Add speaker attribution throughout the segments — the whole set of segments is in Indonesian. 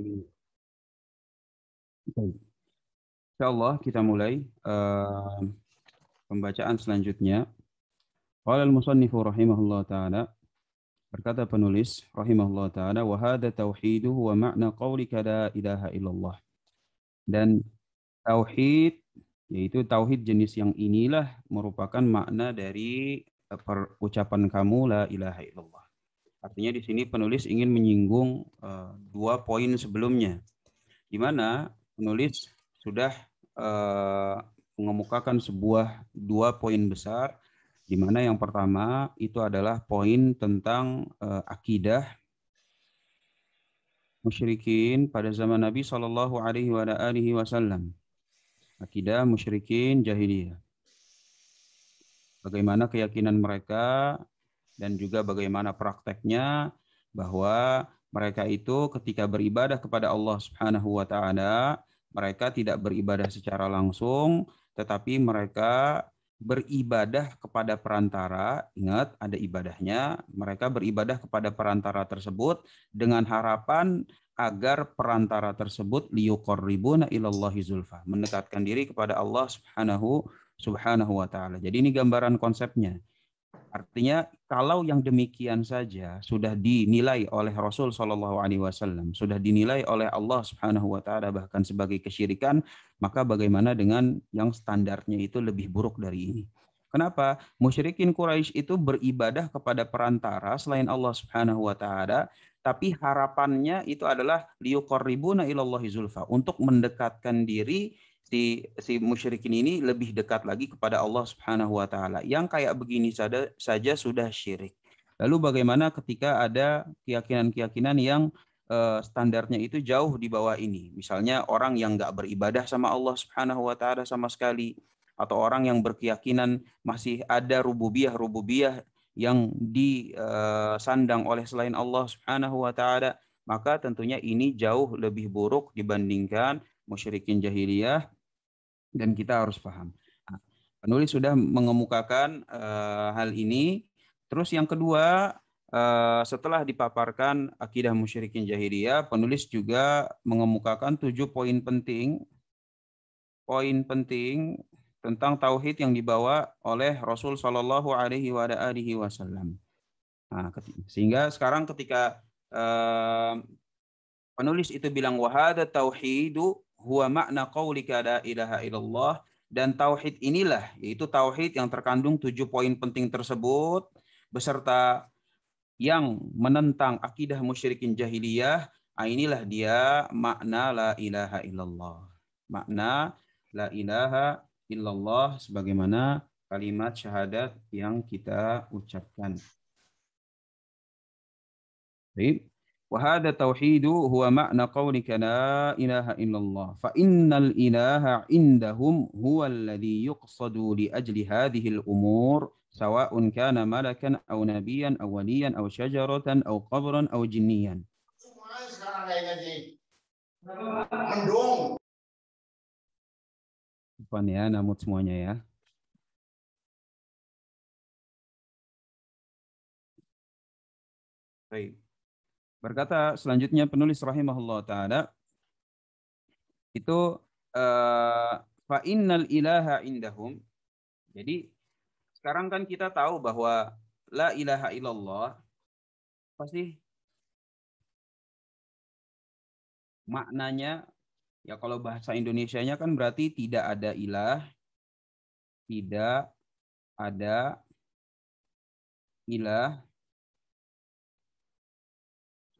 Speaker 1: ini. Insya Allah kita mulai uh, pembacaan selanjutnya. Qala
Speaker 2: al-musannifu rahimahullah ta'ala. Berkata penulis rahimahullah ta'ala. Wa hada tauhiduhu wa ma'na qawlika la ilaha illallah. Dan tauhid yaitu tauhid jenis yang inilah merupakan makna dari eh, ucapan kamu la ilaha illallah. Artinya di sini penulis ingin menyinggung uh, dua poin sebelumnya, di mana penulis sudah uh, mengemukakan sebuah dua poin besar, di mana yang pertama itu adalah poin tentang uh, akidah musyrikin pada zaman Nabi Shallallahu Alaihi Wasallam, akidah musyrikin jahiliyah. Bagaimana keyakinan mereka dan juga bagaimana prakteknya bahwa mereka itu ketika beribadah kepada Allah Subhanahu wa taala, mereka tidak beribadah secara langsung, tetapi mereka beribadah kepada perantara. Ingat, ada ibadahnya. Mereka beribadah kepada perantara tersebut dengan harapan agar perantara tersebut liyuqarribuna ilallahi zulfa, mendekatkan diri kepada Allah Subhanahu subhanahu wa taala. Jadi ini gambaran konsepnya. Artinya kalau yang demikian saja sudah dinilai oleh Rasul Shallallahu Alaihi Wasallam, sudah dinilai oleh Allah Subhanahu Wa Taala bahkan sebagai kesyirikan, maka bagaimana dengan yang standarnya itu lebih buruk dari ini? Kenapa? Musyrikin Quraisy itu beribadah kepada perantara selain Allah Subhanahu Wa Taala, tapi harapannya itu adalah liukorribuna ilallahi zulfa untuk mendekatkan diri si si musyrikin ini lebih dekat lagi kepada Allah Subhanahu wa taala. Yang kayak begini saja saja sudah syirik. Lalu bagaimana ketika ada keyakinan-keyakinan yang uh, standarnya itu jauh di bawah ini. Misalnya orang yang nggak beribadah sama Allah Subhanahu wa taala sama sekali atau orang yang berkeyakinan masih ada rububiyah-rububiyah yang disandang eh, oleh selain Allah Subhanahu wa taala, maka tentunya ini jauh lebih buruk dibandingkan musyrikin jahiliyah dan kita harus paham. Nah, penulis sudah mengemukakan uh, hal ini. Terus yang kedua, uh, setelah dipaparkan akidah musyrikin jahiliyah, penulis juga mengemukakan tujuh poin penting, poin penting tentang tauhid yang dibawa oleh Rasul Shallallahu Alaihi Wasallam. Nah, sehingga sekarang ketika uh, penulis itu bilang wahada tauhidu huwa makna qaulika la ilaha illallah dan tauhid inilah yaitu tauhid yang terkandung tujuh poin penting tersebut beserta yang menentang akidah musyrikin jahiliyah ah, inilah dia makna la ilaha illallah makna la ilaha illallah sebagaimana kalimat syahadat yang kita ucapkan. Baik. وهذا التوحيد هو معنى قولك لا إله إلا الله فإن الإله عندهم هو الذي يقصد لأجل هذه الأمور سواء كان ملكا أو نبيا أو وليا أو شجرة أو قبرا أو جنيا
Speaker 1: Baik. Berkata selanjutnya penulis rahimahullah taala itu eh, fa
Speaker 2: innal ilaha indahum. Jadi sekarang kan kita tahu bahwa
Speaker 1: la ilaha illallah pasti maknanya ya kalau bahasa Indonesianya kan berarti tidak ada ilah, tidak ada ilah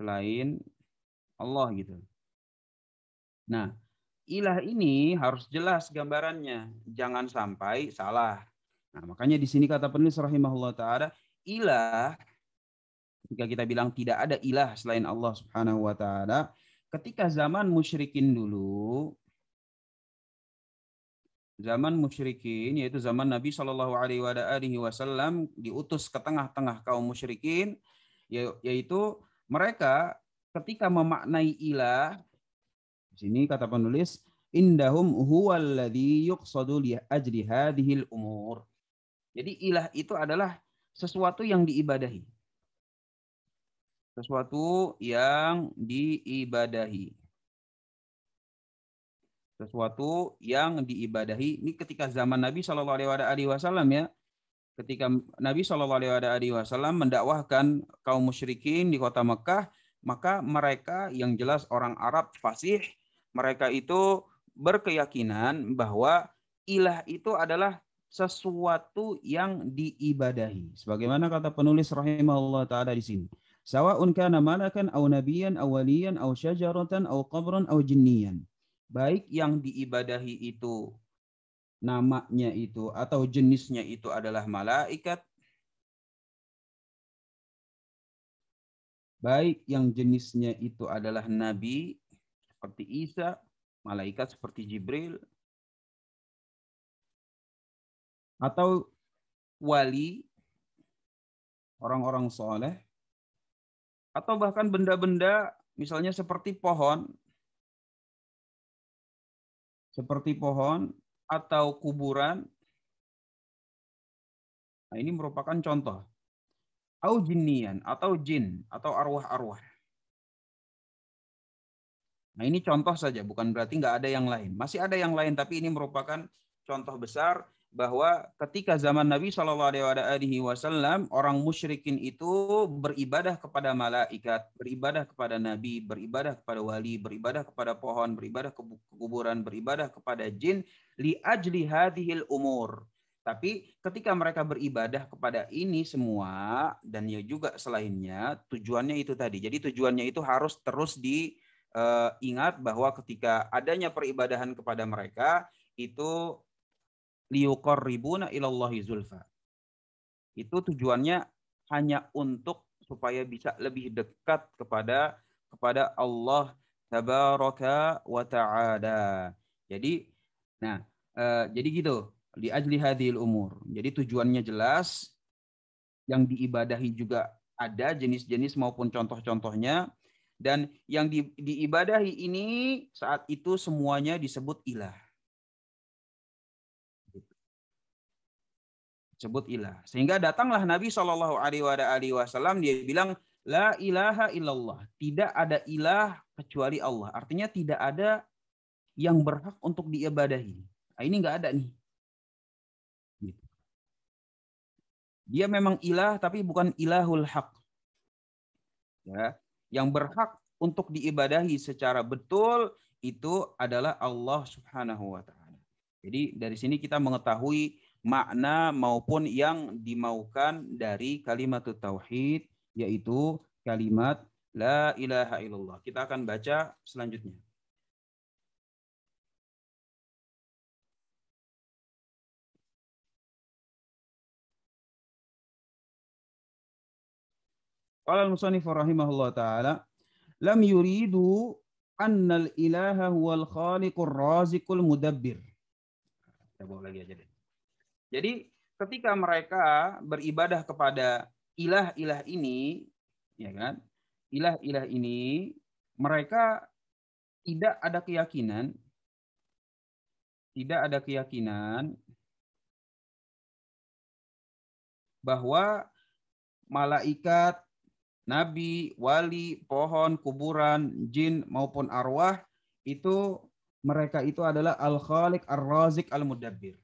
Speaker 1: selain Allah gitu. Nah, ilah ini harus jelas
Speaker 2: gambarannya, jangan sampai salah. Nah, makanya di sini kata penulis rahimahullah taala, ilah Jika kita bilang tidak ada ilah selain Allah Subhanahu wa taala, ketika zaman musyrikin dulu zaman musyrikin yaitu zaman Nabi Shallallahu alaihi wasallam diutus ke tengah-tengah kaum musyrikin ya, yaitu mereka ketika memaknai ilah di sini kata penulis indahum huwallazi yuqsadu li ajli hadhil umur. Jadi ilah itu adalah sesuatu yang diibadahi. Sesuatu yang diibadahi. Sesuatu yang diibadahi. Ini ketika zaman Nabi Shallallahu Alaihi Wasallam ya, ketika Nabi Shallallahu Alaihi Wasallam mendakwahkan kaum musyrikin di kota Mekah, maka mereka yang jelas orang Arab fasih, mereka itu berkeyakinan bahwa ilah itu adalah sesuatu yang diibadahi. Sebagaimana kata penulis rahimahullah taala di sini. Sawa'un kana malakan aw nabiyan aw waliyan aw syajaratan aw qabran aw jinniyan. Baik yang diibadahi itu
Speaker 1: namanya itu atau jenisnya itu adalah malaikat, baik yang jenisnya itu adalah nabi seperti Isa, malaikat seperti Jibril, atau wali, orang-orang soleh, atau bahkan benda-benda misalnya seperti pohon, seperti pohon atau kuburan. Nah, ini merupakan contoh. Au jinnian atau jin atau arwah-arwah.
Speaker 2: Nah, ini contoh saja, bukan berarti nggak ada yang lain. Masih ada yang lain, tapi ini merupakan contoh besar bahwa ketika zaman Nabi Shallallahu Alaihi Wasallam orang musyrikin itu beribadah kepada malaikat, beribadah kepada Nabi, beribadah kepada wali, beribadah kepada pohon, beribadah ke kuburan, beribadah kepada jin li ajli hadhil umur. Tapi ketika mereka beribadah kepada ini semua dan ya juga selainnya tujuannya itu tadi. Jadi tujuannya itu harus terus diingat eh, bahwa ketika adanya peribadahan kepada mereka itu liyuqarribuna ilallahi zulfa. Itu tujuannya hanya untuk supaya bisa lebih dekat kepada kepada Allah tabaraka wa ta'ala. Jadi nah eh, jadi gitu di ajli hadhil umur. Jadi tujuannya jelas yang diibadahi juga ada jenis-jenis maupun contoh-contohnya dan yang di, diibadahi ini saat itu semuanya disebut ilah. sebut ilah. Sehingga datanglah Nabi Shallallahu Alaihi Wasallam dia bilang la ilaha illallah tidak ada ilah kecuali Allah. Artinya tidak ada yang berhak untuk diibadahi. Nah, ini nggak ada nih. Gitu. Dia memang ilah tapi bukan ilahul hak. Ya, yang berhak untuk diibadahi secara betul itu adalah Allah Subhanahu wa taala. Jadi dari sini kita mengetahui makna maupun yang dimaukan dari kalimat tauhid yaitu kalimat la ilaha illallah. Kita akan
Speaker 1: baca selanjutnya. Qala al-musannif rahimahullah taala lam yuridu
Speaker 2: al ilaha huwal khaliqur raziqul mudabbir. Coba lagi aja deh. Jadi ketika mereka beribadah kepada ilah-ilah ini, ya kan? Ilah-ilah ini
Speaker 1: mereka tidak ada keyakinan tidak ada keyakinan bahwa
Speaker 2: malaikat, nabi, wali, pohon, kuburan, jin maupun arwah itu mereka itu adalah al-khaliq, ar-razik, al-mudabbir.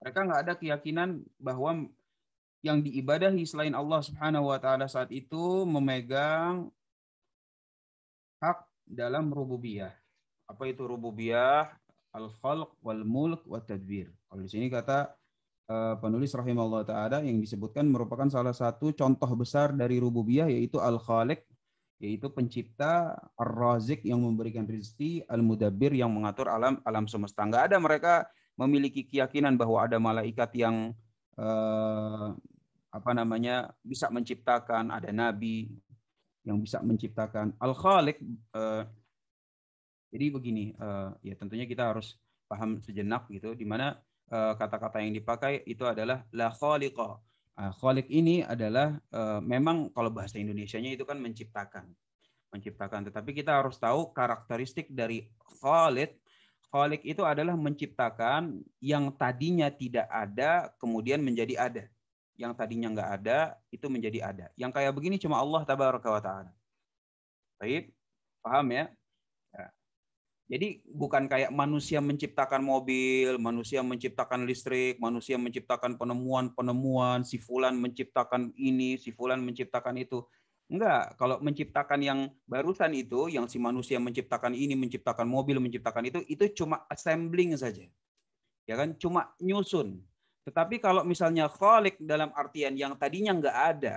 Speaker 2: Mereka nggak ada keyakinan bahwa yang diibadahi selain Allah Subhanahu wa taala saat itu memegang hak dalam rububiyah. Apa itu rububiyah? Al-khalq wal mulk wa tadbir. Kalau di sini kata eh, penulis rahimahullah taala yang disebutkan merupakan salah satu contoh besar dari rububiyah yaitu al-khaliq yaitu pencipta ar-razik yang memberikan rezeki, al-mudabbir yang mengatur alam alam semesta. Enggak ada mereka memiliki keyakinan bahwa ada malaikat yang eh, apa namanya bisa menciptakan, ada nabi yang bisa menciptakan. al Khalik. eh, jadi begini, eh, ya tentunya kita harus paham sejenak gitu di mana eh, kata-kata yang dipakai itu adalah la khaliqa. Nah, kholik ini adalah uh, memang kalau bahasa Indonesia-nya itu kan menciptakan menciptakan. Tetapi kita harus tahu karakteristik dari Khalid kholik itu adalah menciptakan yang tadinya tidak ada kemudian menjadi ada. Yang tadinya nggak ada itu menjadi ada. Yang kayak begini cuma Allah tabaraka wa taala. Baik, paham ya? ya? Jadi bukan kayak manusia menciptakan mobil, manusia menciptakan listrik, manusia menciptakan penemuan-penemuan, si fulan menciptakan ini, si fulan menciptakan itu. Enggak, kalau menciptakan yang barusan itu, yang si manusia menciptakan ini, menciptakan mobil, menciptakan itu, itu cuma assembling saja. Ya kan, cuma nyusun. Tetapi kalau misalnya kholik dalam artian yang tadinya enggak ada,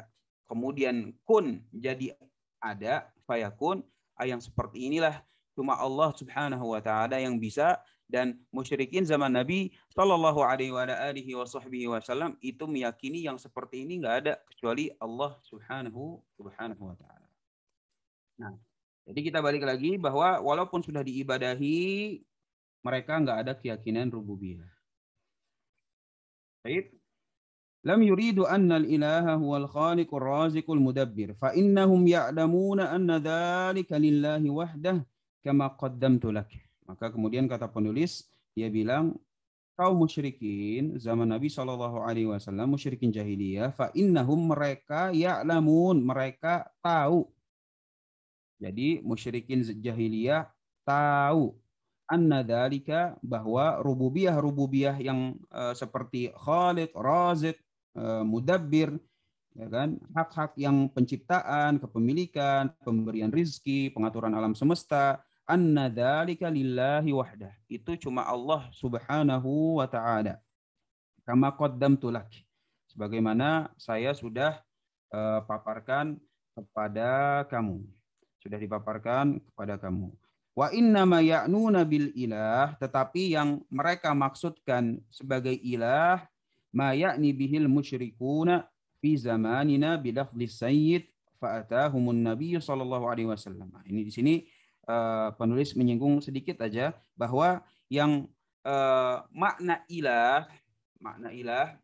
Speaker 2: kemudian kun jadi ada, fayakun, ah, yang seperti inilah cuma Allah Subhanahu wa taala yang bisa dan musyrikin zaman Nabi Shallallahu Alaihi Wasallam itu meyakini yang seperti ini nggak ada kecuali Allah Subhanahu Subhanahu Wa Taala. Nah, jadi kita balik lagi bahwa walaupun sudah diibadahi mereka nggak ada keyakinan rububiyah. Baik. Lam yuridu anna al-ilaha huwa al-khaliqur raziqul mudabbir fa innahum ya'lamuna anna dhalika lillahi wahdah kama qaddamtu lak. Maka kemudian kata penulis, dia bilang, kau musyrikin zaman Nabi Shallallahu Alaihi Wasallam musyrikin jahiliyah, fa innahum mereka ya'lamun mereka tahu. Jadi musyrikin jahiliyah tahu anna dalika bahwa rububiyah rububiyah yang uh, seperti khaliq, razik, uh, eh, mudabbir ya kan hak-hak yang penciptaan, kepemilikan, pemberian rizki, pengaturan alam semesta anna dzalika lillahi wahdah. Itu cuma Allah Subhanahu wa taala. Kama qaddamtu tulak, Sebagaimana saya sudah uh, paparkan kepada kamu. Sudah dipaparkan kepada kamu. Wa innama ya'nuna bil ilah, tetapi yang mereka maksudkan sebagai ilah ma ya'ni bihil musyrikuna fi zamanina bilafdhi sayyid fa'atahumun nabiyyu sallallahu alaihi wasallam. Nah, ini di sini Eh, penulis menyinggung sedikit aja bahwa yang uh, makna ilah makna ilah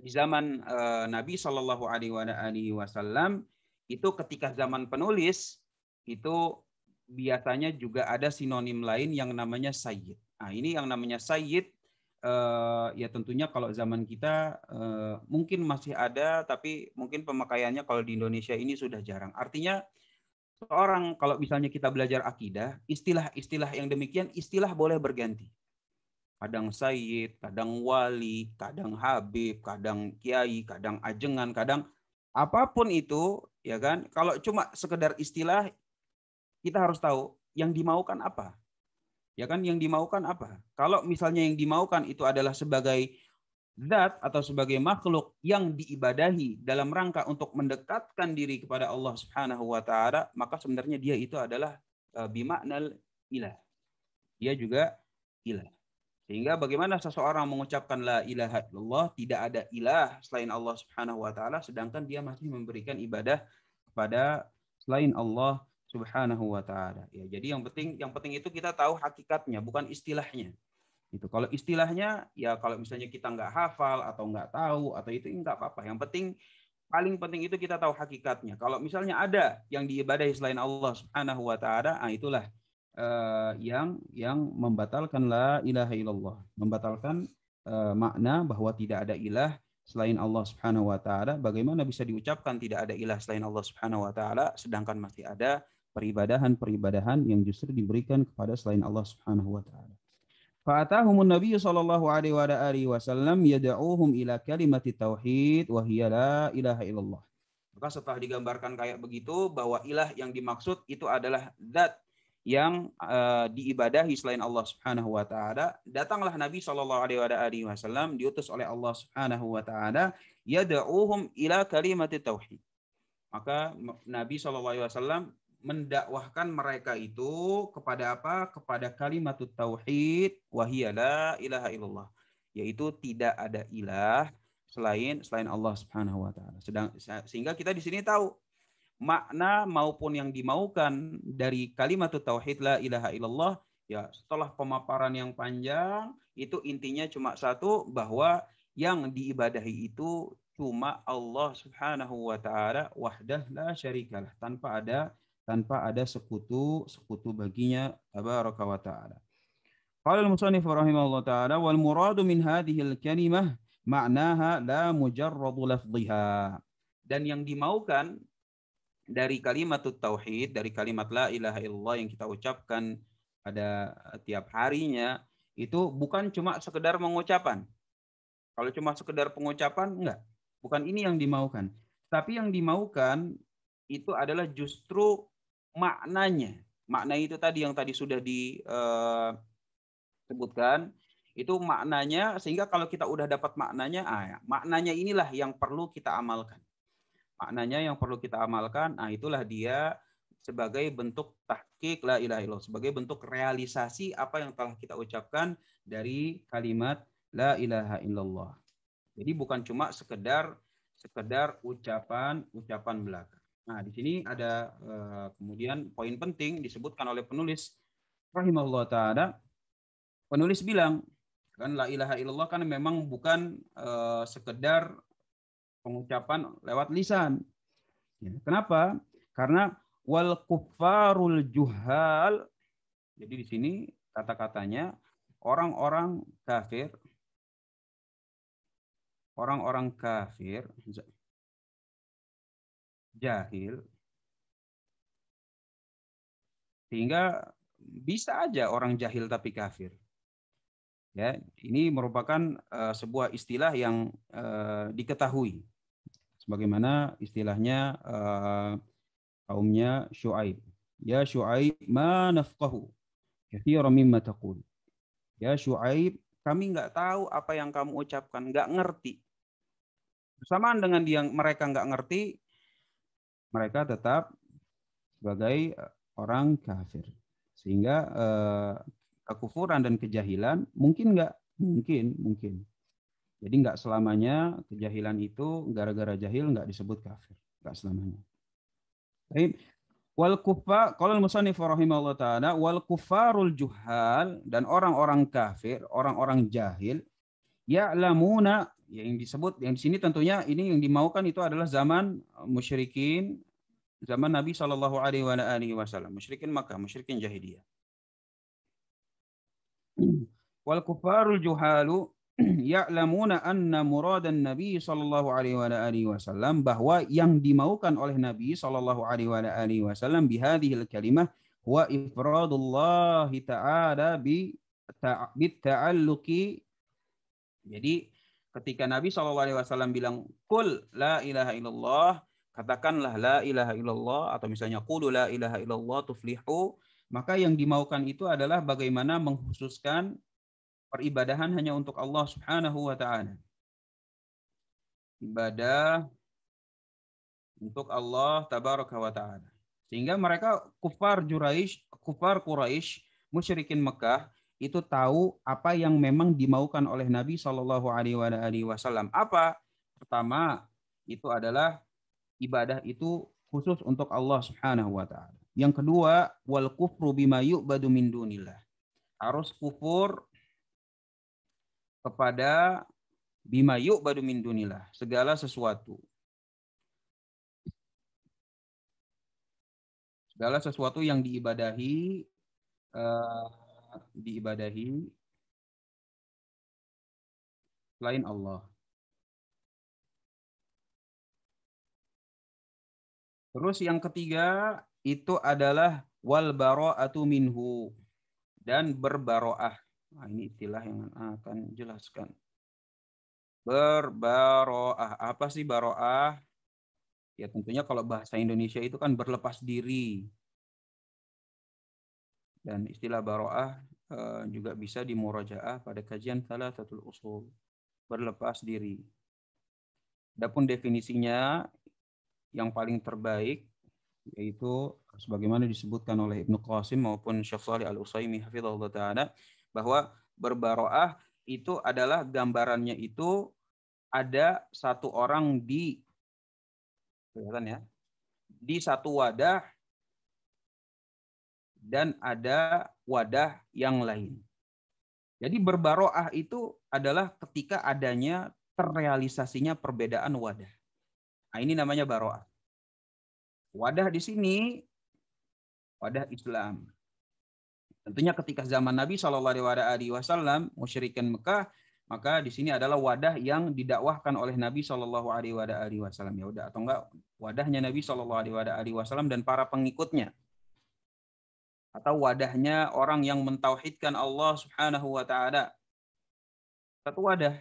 Speaker 2: di zaman uh, Nabi Shallallahu Alaihi Wasallam itu ketika zaman penulis itu biasanya juga ada sinonim lain yang namanya sayyid. Nah, ini yang namanya sayyid uh, ya tentunya kalau zaman kita uh, mungkin masih ada tapi mungkin pemakaiannya kalau di Indonesia ini sudah jarang. Artinya seorang kalau misalnya kita belajar akidah, istilah-istilah yang demikian istilah boleh berganti. Kadang sayyid, kadang wali, kadang habib, kadang kiai, kadang ajengan, kadang apapun itu, ya kan? Kalau cuma sekedar istilah kita harus tahu yang dimaukan apa. Ya kan yang dimaukan apa? Kalau misalnya yang dimaukan itu adalah sebagai zat atau sebagai makhluk yang diibadahi dalam rangka untuk mendekatkan diri kepada Allah Subhanahu wa taala, maka sebenarnya dia itu adalah e, bima'nal ilah. Dia juga ilah. Sehingga bagaimana seseorang mengucapkan la ilaha illallah, tidak ada ilah selain Allah Subhanahu wa taala sedangkan dia masih memberikan ibadah kepada selain Allah Subhanahu wa taala. Ya, jadi yang penting yang penting itu kita tahu hakikatnya bukan istilahnya. Itu kalau istilahnya ya kalau misalnya kita nggak hafal atau nggak tahu atau itu ya nggak apa-apa. Yang penting paling penting itu kita tahu hakikatnya. Kalau misalnya ada yang diibadahi selain Allah Subhanahu wa taala, ah itulah uh, yang yang membatalkan la ilaha illallah, membatalkan uh, makna bahwa tidak ada ilah selain Allah Subhanahu wa taala. Bagaimana bisa diucapkan tidak ada ilah selain Allah Subhanahu wa taala sedangkan masih ada peribadahan-peribadahan yang justru diberikan kepada selain Allah Subhanahu wa taala. Fa'atahumun Nabi sallallahu alaihi wa alihi wasallam yad'uhum ila kalimati tauhid wa hiya la ilaha illallah. Maka setelah digambarkan kayak begitu bahwa ilah yang dimaksud itu adalah zat yang uh, diibadahi selain Allah Subhanahu wa taala, datanglah Nabi sallallahu alaihi wa wasallam diutus oleh Allah Subhanahu wa taala yad'uhum ila kalimati tauhid. Maka Nabi sallallahu alaihi wasallam mendakwahkan mereka itu kepada apa? Kepada kalimat tauhid wahia ilaha illallah, yaitu tidak ada ilah selain selain Allah Subhanahu wa taala. sehingga kita di sini tahu makna maupun yang dimaukan dari kalimat tauhid la ilaha illallah ya setelah pemaparan yang panjang itu intinya cuma satu bahwa yang diibadahi itu cuma Allah Subhanahu wa taala wahdah la syarikalah tanpa ada tanpa ada sekutu sekutu baginya tabaraka wa taala. Qala al-musannif rahimahullah taala wal muradu min hadhihi al-kalimah ma'naha la mujarradu lafdhiha. Dan yang dimaukan dari kalimat tauhid, dari kalimat la ilaha illallah yang kita ucapkan pada tiap harinya itu bukan cuma sekedar mengucapan. Kalau cuma sekedar pengucapan enggak, bukan ini yang dimaukan. Tapi yang dimaukan itu adalah justru maknanya. Makna itu tadi yang tadi sudah disebutkan, eh, itu maknanya sehingga kalau kita udah dapat maknanya, ah, ya, maknanya inilah yang perlu kita amalkan. Maknanya yang perlu kita amalkan, nah itulah dia sebagai bentuk tahqiq la ilaha illallah, sebagai bentuk realisasi apa yang telah kita ucapkan dari kalimat la ilaha illallah. Jadi bukan cuma sekedar sekedar ucapan ucapan belaka. Nah, di sini ada eh, kemudian poin penting disebutkan oleh penulis rahimahullah taala. Penulis bilang kan la ilaha illallah kan memang bukan eh, sekedar pengucapan lewat lisan. Ya, kenapa? Karena wal kufarul juhal. Jadi di sini kata-katanya orang-orang kafir
Speaker 1: orang-orang kafir jahil sehingga bisa aja orang jahil tapi kafir. Ya, ini
Speaker 2: merupakan uh, sebuah istilah yang uh, diketahui sebagaimana istilahnya uh, kaumnya Syuaib. Ya Syuaib, ma nafqahu katsiran mimma taqul. Ya Syuaib, kami nggak tahu apa yang kamu ucapkan, nggak ngerti. Bersamaan dengan yang mereka nggak ngerti, mereka tetap sebagai eh, orang kafir. Sehingga eh, kekufuran dan kejahilan mungkin nggak mungkin mungkin. Jadi nggak selamanya kejahilan itu gara-gara jahil nggak disebut kafir, nggak selamanya. Baik. Wal kufa kalau musannif rahimahullah taala wal kufarul juhal dan orang-orang kafir, orang-orang jahil ya'lamuna yang disebut yang di sini tentunya ini yang dimaukan itu adalah zaman eh, musyrikin zaman Nabi Shallallahu Alaihi Wasallam musyrikin Makkah musyrikin jahiliyah wal kufarul juhalu ya'lamuna anna muradan Nabi Shallallahu Alaihi Wasallam bahwa yang dimaukan oleh Nabi Shallallahu Alaihi Wasallam bihadhil kalimah wa ifradullah ta'ala bi ta'alluqi jadi Ketika Nabi SAW bilang, Kul la ilaha illallah, katakanlah la ilaha illallah, atau misalnya Kulu la ilaha illallah tuflihu, maka yang dimaukan itu adalah bagaimana menghususkan peribadahan hanya untuk Allah Subhanahu wa taala. Ibadah untuk Allah tabaraka wa taala. Sehingga mereka kufar Quraisy kufar Quraisy, musyrikin Mekah itu tahu apa yang memang dimaukan oleh Nabi Shallallahu Alaihi Wasallam. Apa? Pertama itu adalah ibadah itu khusus untuk Allah Subhanahu Wa Taala. Yang kedua wal kufru bima yu'badu min dunillah. Harus kufur kepada bima yu'badu min dunillah, segala sesuatu.
Speaker 1: Segala sesuatu yang diibadahi eh, diibadahi selain Allah. Terus yang ketiga itu adalah wal baro'atu
Speaker 2: minhu dan berbaroah. Nah, ini istilah yang akan jelaskan. Berbaroah. Apa sih baroah? Ya tentunya kalau bahasa Indonesia itu kan berlepas diri, dan istilah baroah eh, juga bisa dimurajaah pada kajian satu usul, berlepas diri. Adapun definisinya yang paling terbaik yaitu sebagaimana disebutkan oleh Ibnu Qasim maupun Syekh Shalih Al-Utsaimin hafizahullah taala bahwa berbaroah itu adalah gambarannya itu ada satu orang di kelihatan ya di satu wadah dan ada wadah yang lain. Jadi berbaroah itu adalah ketika adanya terrealisasinya perbedaan wadah. Nah, ini namanya baroah. Wadah di sini wadah Islam. Tentunya ketika zaman Nabi Shallallahu Alaihi Wasallam musyrikin Mekah, maka di sini adalah wadah yang didakwahkan oleh Nabi Shallallahu Alaihi Wasallam ya udah atau enggak wadahnya Nabi Shallallahu Alaihi Wasallam dan para pengikutnya atau wadahnya orang yang mentauhidkan Allah Subhanahu wa taala. Satu wadah.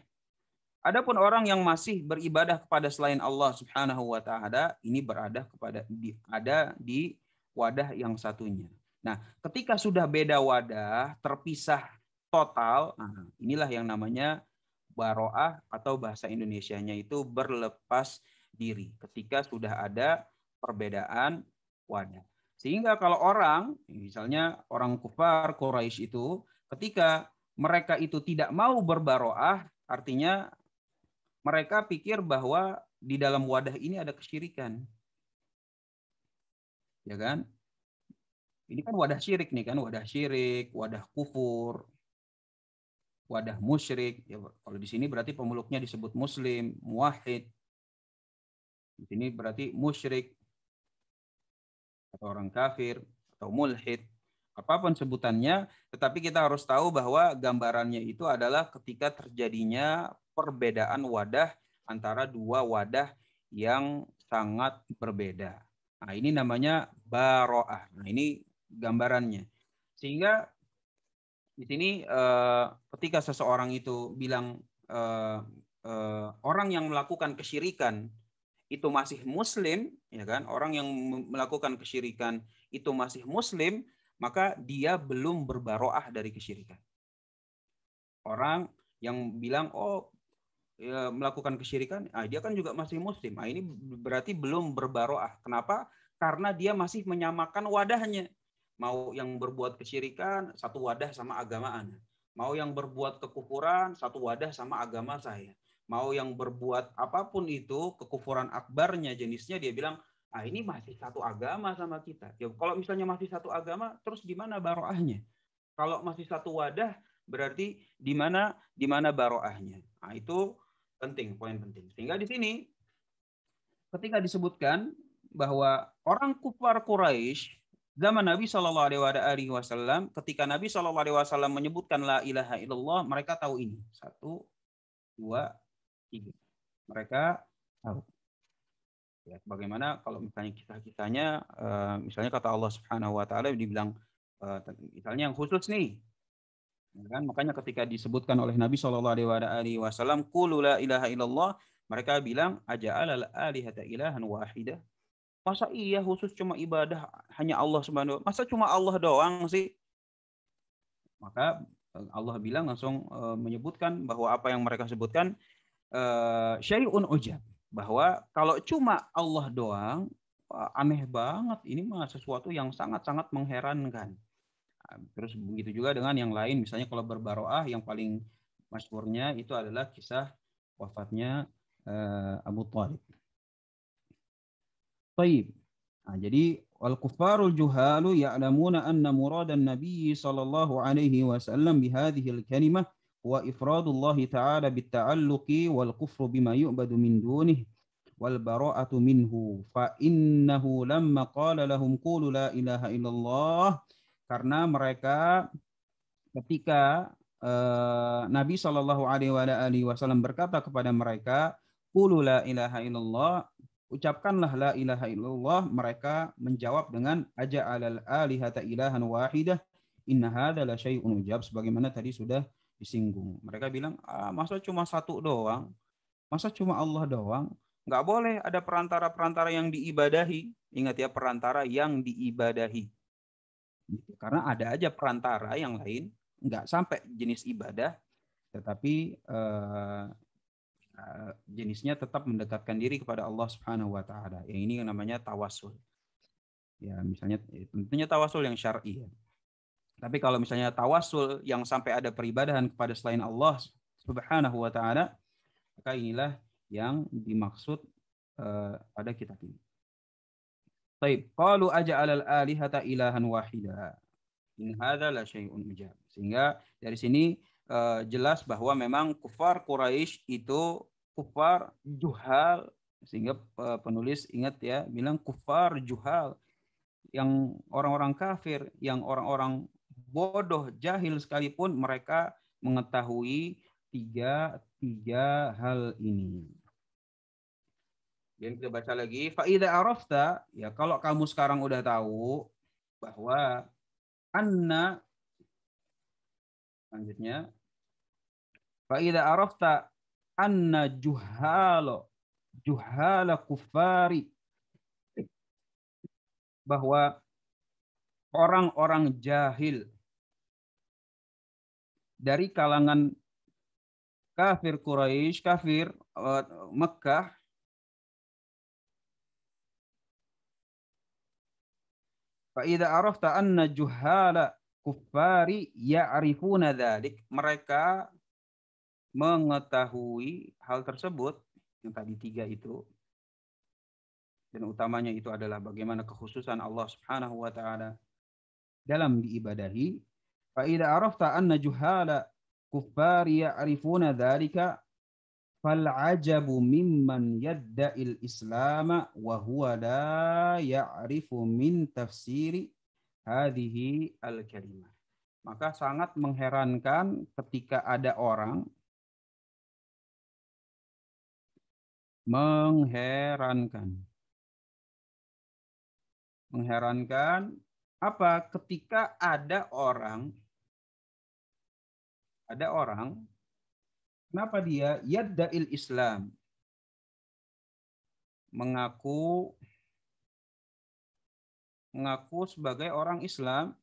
Speaker 2: Adapun orang yang masih beribadah kepada selain Allah Subhanahu wa taala, ini berada kepada di, ada di wadah yang satunya. Nah, ketika sudah beda wadah, terpisah total, nah, inilah yang namanya baroah atau bahasa Indonesianya itu berlepas diri ketika sudah ada perbedaan wadah. Sehingga kalau orang, misalnya orang kufar Quraisy itu, ketika mereka itu tidak mau berbaroah, artinya mereka pikir bahwa di dalam wadah ini ada kesyirikan. Ya kan? Ini kan wadah syirik nih kan, wadah syirik, wadah kufur, wadah musyrik. Ya, kalau di sini berarti pemeluknya disebut muslim, muwahid. Di sini berarti musyrik, atau orang kafir atau mulhid apapun sebutannya tetapi kita harus tahu bahwa gambarannya itu adalah ketika terjadinya perbedaan wadah antara dua wadah yang sangat berbeda. Nah, ini namanya baroah. Nah, ini gambarannya. Sehingga di sini eh, ketika seseorang itu bilang eh, eh, orang yang melakukan kesyirikan itu masih muslim, ya kan? Orang yang melakukan kesyirikan itu masih muslim, maka dia belum berbaroah dari kesyirikan. Orang yang bilang oh ya, melakukan kesyirikan, ah, dia kan juga masih muslim. Ah, ini berarti belum berbaroah. Kenapa? Karena dia masih menyamakan wadahnya. Mau yang berbuat kesyirikan satu wadah sama agamaan. Mau yang berbuat kekufuran satu wadah sama agama saya mau yang berbuat apapun itu kekufuran akbarnya jenisnya dia bilang ah ini masih satu agama sama kita ya kalau misalnya masih satu agama terus di mana baroahnya kalau masih satu wadah berarti di mana di mana baroahnya nah, itu penting poin penting sehingga di sini ketika disebutkan bahwa orang kufar Quraisy zaman Nabi Shallallahu Alaihi Wasallam ketika Nabi Shallallahu Alaihi Wasallam menyebutkan la ilaha illallah mereka tahu ini satu dua mereka
Speaker 1: tahu. Ya,
Speaker 2: bagaimana kalau misalnya kisah-kisahnya, eh, misalnya kata Allah Subhanahu Wa Taala dibilang, eh, misalnya yang khusus nih, ya kan? Makanya ketika disebutkan oleh Nabi Shallallahu Alaihi Wasallam, kulula ilaha illallah, mereka bilang aja alal alihata ilahan wahidah. Masa iya khusus cuma ibadah hanya Allah Subhanahu Wa Masa cuma Allah doang sih? Maka eh, Allah bilang langsung menyebutkan bahwa apa yang mereka sebutkan Eh, syai'un ujab bahwa kalau cuma Allah doang aneh banget ini mah sesuatu yang sangat-sangat mengherankan ah, terus begitu juga dengan yang lain misalnya kalau berbaroah yang paling masyhurnya itu adalah kisah wafatnya eh, Abu Thalib. Baik. Nah, jadi wal kuffarul juhalu ya'lamuna anna muradan nabiy sallallahu alaihi wasallam hadhihi al-kalimah wa ifradullahi ta'ala bitta'alluqi wal kufru bima yu'badu min dunih wal bara'atu minhu fa innahu lamma qala lahum qulu la ilaha illallah karena mereka ketika uh, Nabi Shallallahu alaihi wasallam berkata kepada mereka qulu la ilaha illallah ucapkanlah la ilaha illallah mereka menjawab dengan aja alal alihata ilahan wahidah inna hadza la syai'un ujab sebagaimana tadi sudah disinggung. Mereka bilang, ah, masa cuma satu doang? Masa cuma Allah doang? Nggak boleh ada perantara-perantara yang diibadahi. Ingat ya, perantara yang diibadahi. Gitu. Karena ada aja perantara yang lain, nggak sampai jenis ibadah, tetapi eh, eh, jenisnya tetap mendekatkan diri kepada Allah Subhanahu wa taala. Yang ini namanya tawasul. Ya, misalnya tentunya tawasul yang syar'i ya tapi kalau misalnya tawasul yang sampai ada peribadahan kepada selain Allah Subhanahu wa taala, maka inilah yang dimaksud eh, pada kitab ini. Taib, qalu al alihata ilahan wahida. In hadza la syai'un ujab. Sehingga dari sini eh, jelas bahwa memang kufar Quraisy itu kufar juhal sehingga eh, penulis ingat ya bilang kufar juhal yang orang-orang kafir, yang orang-orang bodoh, jahil sekalipun mereka mengetahui tiga tiga hal ini. Dan kita baca lagi, faida arafta, ya kalau kamu sekarang udah tahu bahwa anna selanjutnya faida arafta anna juhalo juhala kufari bahwa orang-orang
Speaker 1: jahil dari kalangan kafir Quraisy, kafir eh, Mekah
Speaker 2: Fa'idha arafta anna juhala kuffari ya'rifuna dhalik. Mereka mengetahui hal tersebut, yang tadi tiga itu. Dan utamanya itu adalah bagaimana kekhususan Allah subhanahu wa ta'ala dalam diibadahi. فإذا عرفت أن جهال كفار يعرفون ذلك فالعجب ممن يدعي الإسلام وهو لا يعرف من تفسير هذه الكلمة maka sangat mengherankan ketika ada orang
Speaker 1: mengherankan mengherankan apa ketika ada orang ada orang kenapa dia yadda'il Islam mengaku mengaku sebagai orang Islam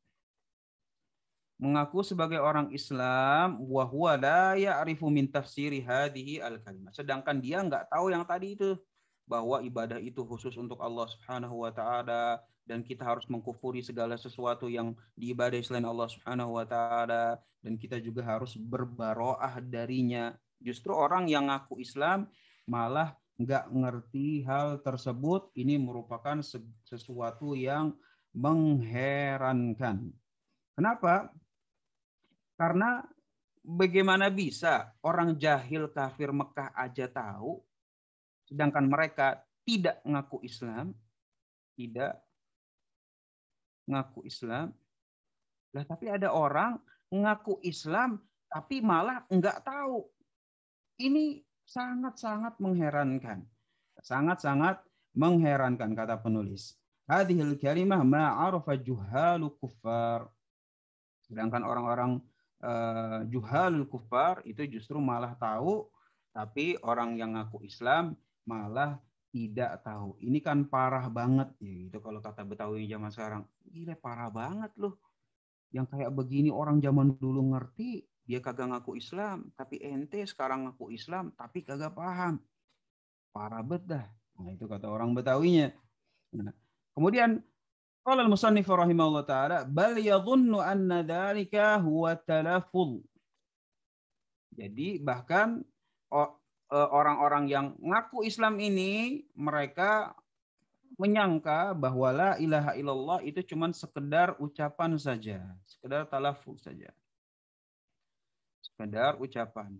Speaker 2: mengaku sebagai orang Islam wahwa la ya'rifu min tafsiri hadhihi al-kalimah sedangkan dia nggak tahu yang tadi itu bahwa ibadah itu khusus untuk Allah Subhanahu wa taala dan kita harus mengkufuri segala sesuatu yang diibadahi selain Allah Subhanahu wa taala dan kita juga harus berbaroah darinya. Justru orang yang ngaku Islam malah nggak ngerti hal tersebut ini merupakan sesuatu yang mengherankan. Kenapa? Karena bagaimana bisa orang jahil kafir Mekah aja tahu sedangkan mereka tidak ngaku Islam, tidak ngaku Islam. Lah tapi ada orang ngaku Islam tapi malah nggak tahu. Ini sangat-sangat mengherankan. Sangat-sangat mengherankan kata penulis. Hadhil kalimah ma'arufa juhalu kuffar. Sedangkan orang-orang uh, eh, juhalu kuffar itu justru malah tahu tapi orang yang ngaku Islam malah tidak tahu. Ini kan parah banget ya itu kalau kata Betawi zaman sekarang. Gila parah banget loh. Yang kayak begini orang zaman dulu ngerti, dia kagak ngaku Islam, tapi ente sekarang ngaku Islam tapi kagak paham. Parah bet dah. Nah, itu kata orang Betawinya. Nah, kemudian qala al-musannif rahimahullah taala bal yadhunnu anna dzalika huwa talaful. Jadi bahkan Eh, orang-orang yang ngaku Islam ini mereka menyangka bahwa la ilaha illallah itu cuma sekedar ucapan saja, sekedar talafuz saja. Sekedar ucapan.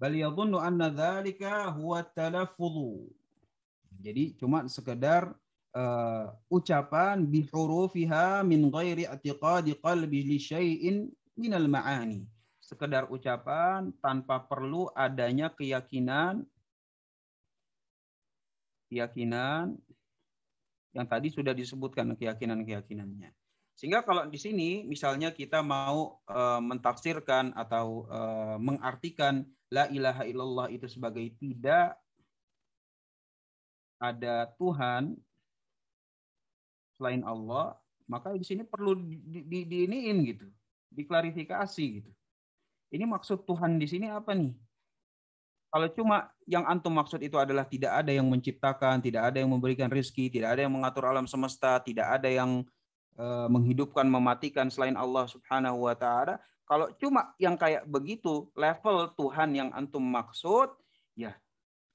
Speaker 2: Bal yadhunnu anna dzalika huwa talaffuz. Jadi cuma sekedar uh, ucapan bi hurufiha min ghairi i'tiqadi qalbi li syai'in min al ma'ani sekedar ucapan tanpa perlu adanya keyakinan keyakinan yang tadi sudah disebutkan keyakinan-keyakinannya. Sehingga kalau di sini misalnya kita mau e, mentafsirkan atau e, mengartikan la ilaha illallah itu sebagai tidak ada Tuhan selain Allah, maka di sini perlu di, di, di iniin gitu, diklarifikasi gitu. Ini maksud Tuhan di sini apa nih? Kalau cuma yang antum maksud itu adalah tidak ada yang menciptakan, tidak ada yang memberikan rezeki, tidak ada yang mengatur alam semesta, tidak ada yang eh, menghidupkan, mematikan selain Allah Subhanahu wa taala. Kalau cuma yang kayak begitu level Tuhan yang antum maksud, ya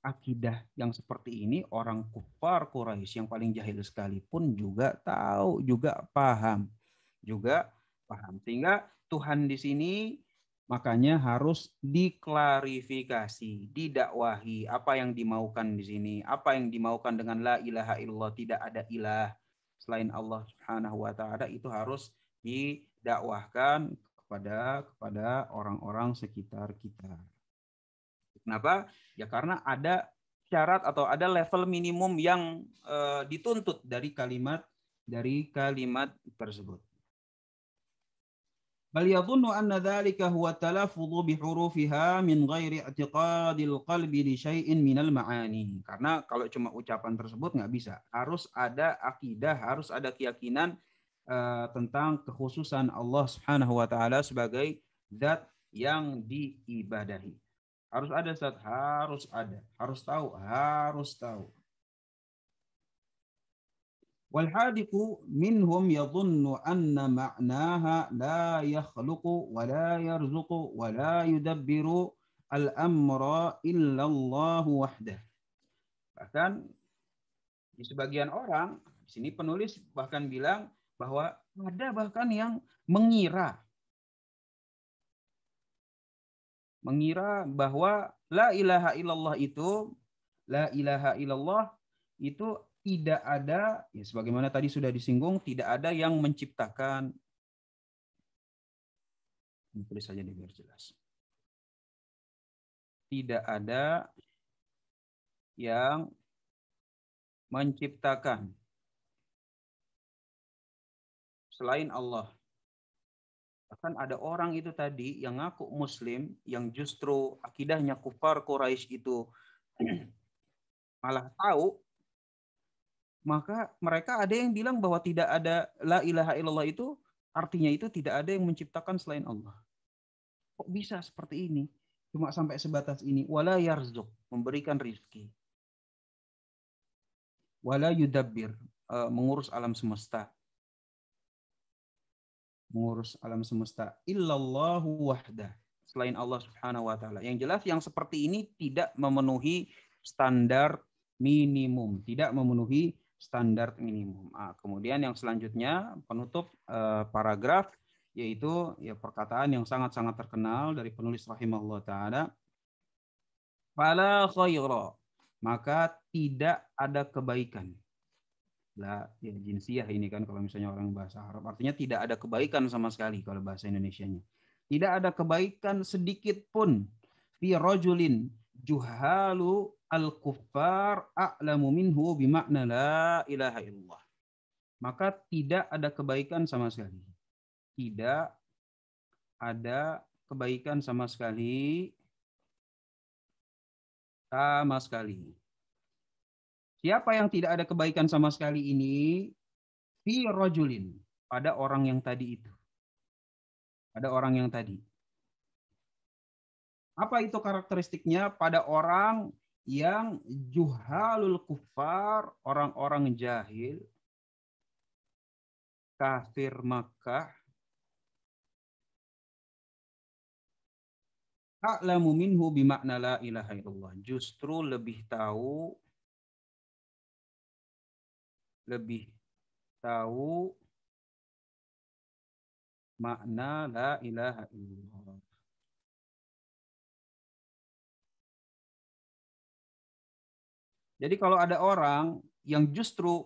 Speaker 2: akidah yang seperti ini orang kufar Quraisy yang paling jahil sekalipun juga tahu, juga paham, juga paham. Sehingga Tuhan di sini Makanya harus diklarifikasi, didakwahi apa yang dimaukan di sini, apa yang dimaukan dengan la ilaha illallah tidak ada ilah selain Allah Subhanahu wa taala itu harus didakwahkan kepada kepada orang-orang sekitar kita. Kenapa? Ya karena ada syarat atau ada level minimum yang e, dituntut dari kalimat dari kalimat tersebut. بل يظن أن ذلك huwa talaffudhu بحروفها من min اعتقاد القلب لشيء من المعاني karena kalau cuma ucapan tersebut nggak bisa harus ada akidah harus ada keyakinan uh, tentang kekhususan Allah Subhanahu wa taala sebagai zat yang diibadahi harus ada zat harus ada harus tahu harus tahu والحادق منهم يظن أن معناها لا يخلق ولا يرزق ولا يدبر الأمر إلا الله وحده Bahkan di sebagian orang, di sini penulis bahkan bilang bahwa ada bahkan yang
Speaker 1: mengira
Speaker 2: mengira bahwa la ilaha illallah itu la ilaha illallah itu tidak ada ya sebagaimana tadi sudah disinggung tidak ada yang menciptakan
Speaker 1: Ini tulis saja deh biar jelas tidak ada yang menciptakan selain
Speaker 2: Allah. Bahkan ada orang itu tadi yang ngaku muslim yang justru akidahnya kufar Quraisy itu malah tahu maka mereka ada yang bilang bahwa tidak ada la ilaha illallah itu artinya itu tidak ada yang menciptakan selain Allah. Kok bisa seperti ini? Cuma sampai sebatas ini. Wala yarzuk, memberikan rizki. Wala yudabbir, e, mengurus alam semesta. Mengurus alam semesta. Illallahu wahda Selain Allah subhanahu wa ta'ala. Yang jelas yang seperti ini tidak memenuhi standar minimum. Tidak memenuhi standar minimum. Nah, kemudian yang selanjutnya penutup eh, paragraf yaitu ya perkataan yang sangat-sangat terkenal dari penulis rahimahullah taala fala khayra. maka tidak ada kebaikan. Lah ya jinsiyah ini kan kalau misalnya orang bahasa Arab artinya tidak ada kebaikan sama sekali kalau bahasa Indonesianya. Tidak ada kebaikan sedikit pun fi rajulin juhalu al-kuffar a'lamu minhu bimakna la ilaha illallah. Maka tidak ada kebaikan sama sekali. Tidak ada kebaikan sama sekali. Sama sekali. Siapa yang tidak ada kebaikan sama sekali ini? Fi rojulin. Pada orang yang tadi itu. Pada orang yang tadi. Apa itu karakteristiknya pada orang yang juhalul kufar,
Speaker 1: orang-orang jahil, kafir Makkah, a'lamu minhu bimakna la ilaha illallah. Justru lebih tahu lebih tahu makna la ilaha illallah. Jadi kalau ada orang yang justru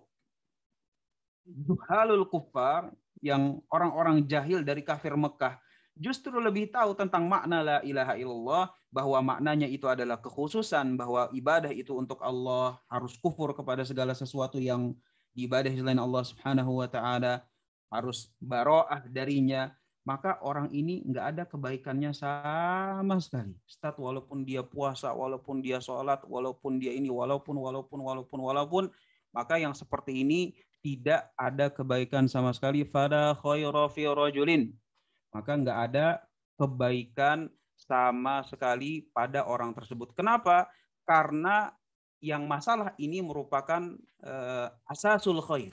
Speaker 1: halul kufar, yang
Speaker 2: orang-orang jahil dari kafir Mekah, justru lebih tahu tentang makna la ilaha illallah, bahwa maknanya itu adalah kekhususan, bahwa ibadah itu untuk Allah, harus kufur kepada segala sesuatu yang ibadah selain Allah subhanahu wa ta'ala, harus baroah darinya, maka orang ini nggak ada kebaikannya sama sekali. Stat walaupun dia puasa, walaupun dia sholat, walaupun dia ini, walaupun, walaupun, walaupun, walaupun, maka yang seperti ini tidak ada kebaikan sama sekali. pada khairu fi rajulin. Maka nggak ada kebaikan sama sekali pada orang tersebut. Kenapa? Karena yang masalah ini merupakan uh, asasul khair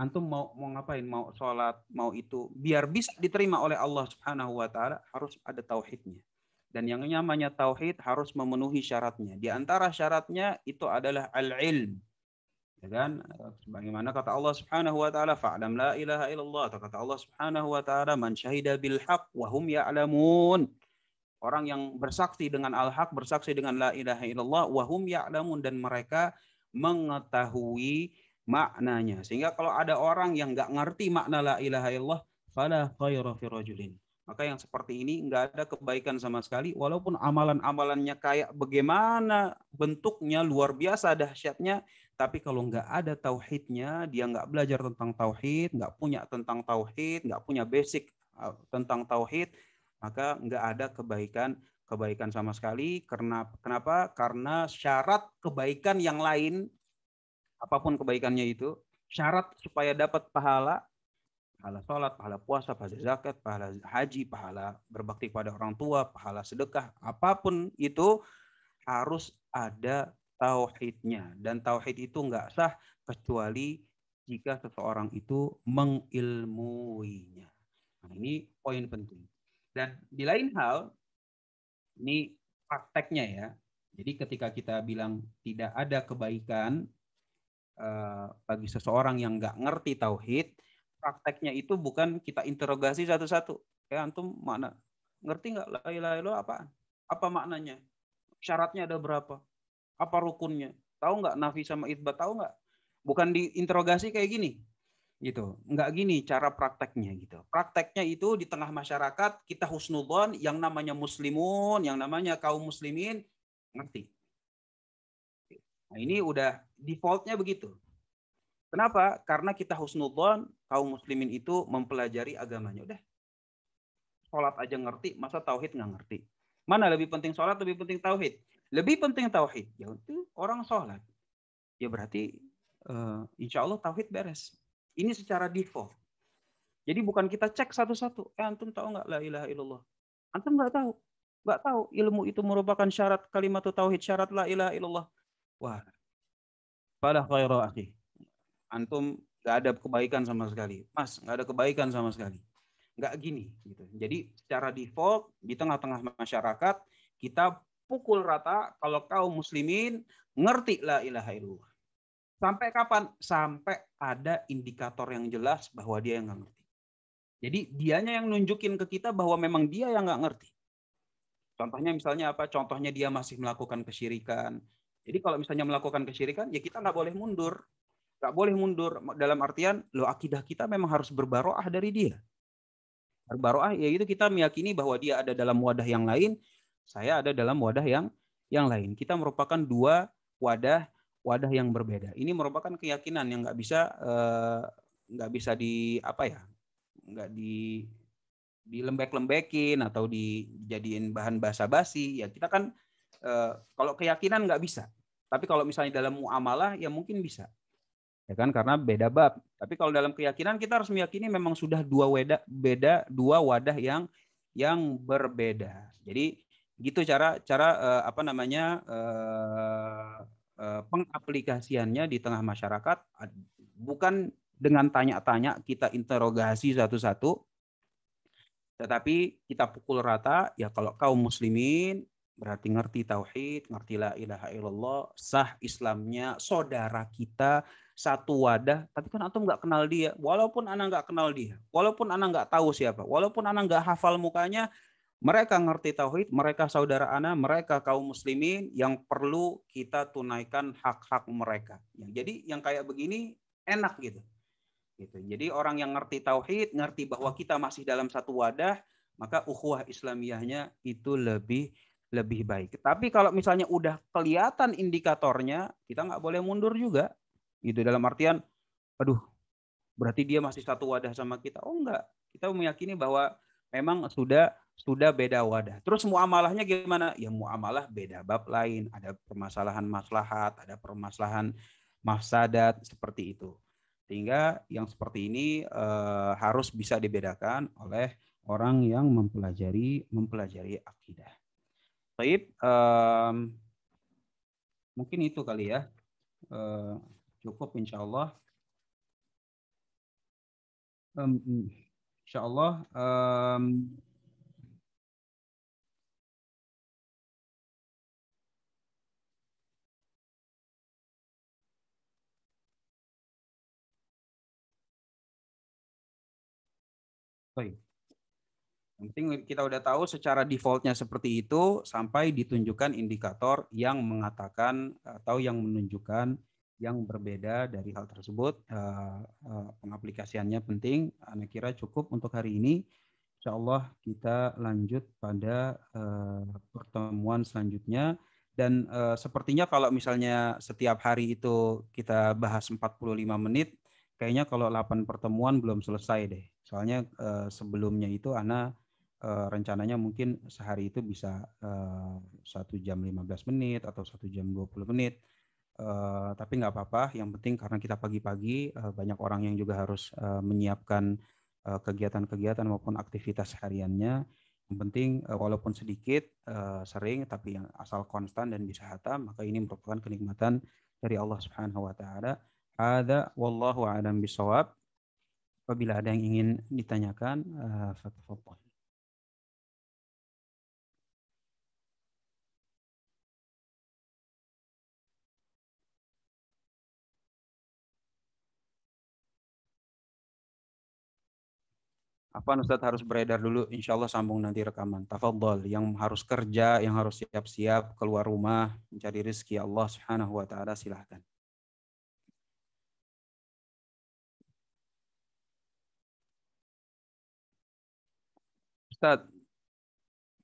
Speaker 2: antum mau mau ngapain mau sholat mau itu biar bisa diterima oleh Allah Subhanahu Wa Taala harus ada tauhidnya dan yang namanya tauhid harus memenuhi syaratnya di antara syaratnya itu adalah al ilm ya kan sebagaimana kata Allah Subhanahu Wa Taala fa'lam la ilaha illallah kata Allah Subhanahu Wa Taala man syahida bil haq wahum ya'lamun orang yang bersaksi dengan al haq bersaksi dengan la ilaha illallah wahum ya'lamun dan mereka mengetahui maknanya. Sehingga kalau ada orang yang nggak ngerti makna la ilaha illallah, fala khaira fi rajulin. Maka yang seperti ini nggak ada kebaikan sama sekali, walaupun amalan-amalannya kayak bagaimana bentuknya luar biasa dahsyatnya, tapi kalau nggak ada tauhidnya, dia nggak belajar tentang tauhid, nggak punya tentang tauhid, nggak punya basic uh, tentang tauhid, maka nggak ada kebaikan kebaikan sama sekali. Karena kenapa? Karena syarat kebaikan yang lain apapun kebaikannya itu, syarat supaya dapat pahala, pahala sholat, pahala puasa, pahala zakat, pahala haji, pahala berbakti pada orang tua, pahala sedekah, apapun itu harus ada tauhidnya. Dan tauhid itu nggak sah kecuali jika seseorang itu mengilmuinya. Nah, ini poin penting. Dan di lain hal, ini prakteknya ya. Jadi ketika kita bilang tidak ada kebaikan, Eh, bagi seseorang yang nggak ngerti tauhid, prakteknya itu bukan kita interogasi satu-satu. Ya antum mana ngerti nggak la ilaha illallah apa? Apa maknanya? Syaratnya ada berapa? Apa rukunnya? Tahu nggak nafi sama itba? Tahu nggak? Bukan diinterogasi kayak gini. Gitu. Nggak gini cara prakteknya gitu. Prakteknya itu di tengah masyarakat kita husnudon yang namanya muslimun, yang namanya kaum muslimin ngerti. Nah, ini udah defaultnya begitu. Kenapa? Karena kita husnudon kaum muslimin itu mempelajari agamanya. Udah. Sholat aja ngerti, masa tauhid nggak ngerti. Mana lebih penting sholat, lebih penting tauhid? Lebih penting tauhid. Ya itu orang sholat. Ya berarti uh, insya Allah tauhid beres. Ini secara default. Jadi bukan kita cek satu-satu. Eh, antum tahu nggak la ilaha illallah? Antum nggak tahu. Nggak tahu ilmu itu merupakan syarat kalimat tauhid, syarat la ilaha illallah. Wah, pada khairu akhi. Antum nggak ada kebaikan sama sekali. Mas, nggak ada kebaikan sama sekali. Nggak gini. gitu. Jadi secara default di tengah-tengah masyarakat kita pukul rata kalau kaum muslimin ngerti la ilaha illallah. Sampai kapan? Sampai ada indikator yang jelas bahwa dia yang nggak ngerti. Jadi dianya yang nunjukin ke kita bahwa memang dia yang nggak ngerti. Contohnya misalnya apa? Contohnya dia masih melakukan kesyirikan, jadi kalau misalnya melakukan kesyirikan, ya kita nggak boleh mundur. Nggak boleh mundur dalam artian, loh akidah kita memang harus berbaroah dari dia. Berbaroah ya itu kita meyakini bahwa dia ada dalam wadah yang lain, saya ada dalam wadah yang yang lain. Kita merupakan dua wadah wadah yang berbeda. Ini merupakan keyakinan yang nggak bisa eh, bisa di apa ya nggak di dilembek-lembekin atau dijadiin bahan basa-basi ya kita kan Eh, kalau keyakinan nggak bisa. Tapi kalau misalnya dalam muamalah ya mungkin bisa. Ya kan karena beda bab. Tapi kalau dalam keyakinan kita harus meyakini memang sudah dua weda, beda dua wadah yang yang berbeda. Jadi gitu cara cara uh, apa namanya uh, uh, pengaplikasiannya di tengah masyarakat bukan dengan tanya-tanya kita interogasi satu-satu tetapi kita pukul rata ya kalau kaum muslimin Berarti ngerti tauhid, ngerti la ilaha illallah, sah Islamnya, saudara kita, satu wadah. Tapi kan antum nggak kenal dia. Walaupun anak nggak kenal dia, walaupun anak nggak tahu siapa, walaupun anak nggak hafal mukanya, mereka ngerti tauhid, mereka saudara anak mereka kaum muslimin yang perlu kita tunaikan hak-hak mereka. Ya, jadi yang kayak begini enak gitu. Gitu. Jadi orang yang ngerti tauhid, ngerti bahwa kita masih dalam satu wadah, maka ukhuwah Islamiyahnya itu lebih lebih baik. Tapi kalau misalnya udah kelihatan indikatornya, kita nggak boleh mundur juga. Itu dalam artian, aduh, berarti dia masih satu wadah sama kita. Oh enggak, kita meyakini bahwa memang sudah sudah beda wadah. Terus muamalahnya gimana? Ya muamalah beda bab lain. Ada permasalahan maslahat, ada permasalahan mafsadat seperti itu. Sehingga yang seperti ini eh, harus bisa dibedakan oleh orang yang mempelajari mempelajari akidah. Baik, um, mungkin itu kali ya.
Speaker 1: Uh, cukup insya Allah. Um, insya Allah. Um, penting kita udah tahu secara defaultnya seperti
Speaker 2: itu sampai ditunjukkan indikator yang mengatakan atau yang menunjukkan yang berbeda dari hal tersebut. Eh, eh, pengaplikasiannya penting. Anak kira cukup untuk hari ini. Insya Allah kita lanjut pada eh, pertemuan selanjutnya. Dan sepertinya kalau misalnya setiap hari itu kita bahas 45 menit, kayaknya kalau 8 pertemuan belum selesai deh. Soalnya sebelumnya itu Ana uh, rencananya mungkin sehari itu bisa eh, satu uh, jam 15 menit atau satu jam 20 menit. Uh, tapi nggak apa-apa, yang penting karena kita pagi-pagi uh, banyak orang yang juga harus uh, menyiapkan kegiatan kegiatan-kegiatan maupun aktivitas hariannya. Yang penting uh, walaupun sedikit, uh, sering, tapi yang asal konstan dan bisa hatam, maka ini merupakan kenikmatan dari Allah Subhanahu wa taala. Ada wallahu a'lam bisawab. Apabila ada yang ingin
Speaker 1: ditanyakan, uh, fatafadhal.
Speaker 2: Apa Ustadz harus beredar dulu, insya Allah sambung nanti rekaman. Tafadol, yang harus kerja, yang harus siap-siap, keluar rumah, mencari rezeki Allah subhanahu wa ta'ala, silahkan.
Speaker 1: Ustadz,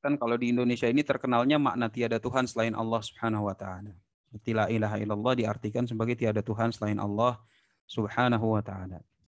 Speaker 1: kan kalau di Indonesia ini
Speaker 2: terkenalnya makna tiada Tuhan selain Allah subhanahu wa ta'ala. Tila ilaha illallah diartikan sebagai tiada Tuhan selain Allah subhanahu wa ta'ala.